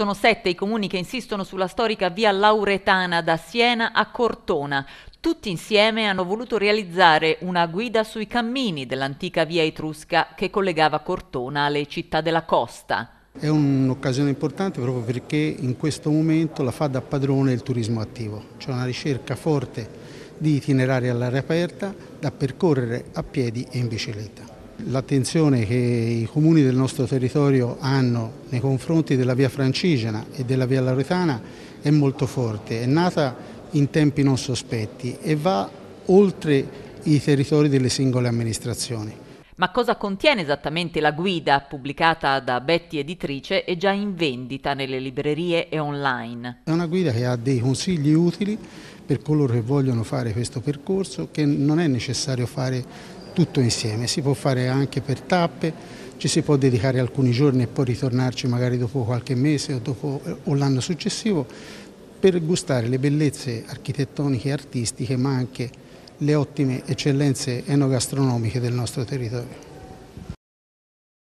Sono sette i comuni che insistono sulla storica via Lauretana da Siena a Cortona. Tutti insieme hanno voluto realizzare una guida sui cammini dell'antica via etrusca che collegava Cortona alle città della costa. È un'occasione importante proprio perché in questo momento la fa da padrone il turismo attivo, c'è cioè una ricerca forte di itinerari all'aria aperta da percorrere a piedi e in bicicletta l'attenzione che i comuni del nostro territorio hanno nei confronti della via Francigena e della via Lauretana è molto forte, è nata in tempi non sospetti e va oltre i territori delle singole amministrazioni. Ma cosa contiene esattamente la guida pubblicata da Betti Editrice e già in vendita nelle librerie e online? È una guida che ha dei consigli utili per coloro che vogliono fare questo percorso che non è necessario fare tutto insieme, si può fare anche per tappe, ci si può dedicare alcuni giorni e poi ritornarci magari dopo qualche mese o, eh, o l'anno successivo per gustare le bellezze architettoniche e artistiche ma anche le ottime eccellenze enogastronomiche del nostro territorio.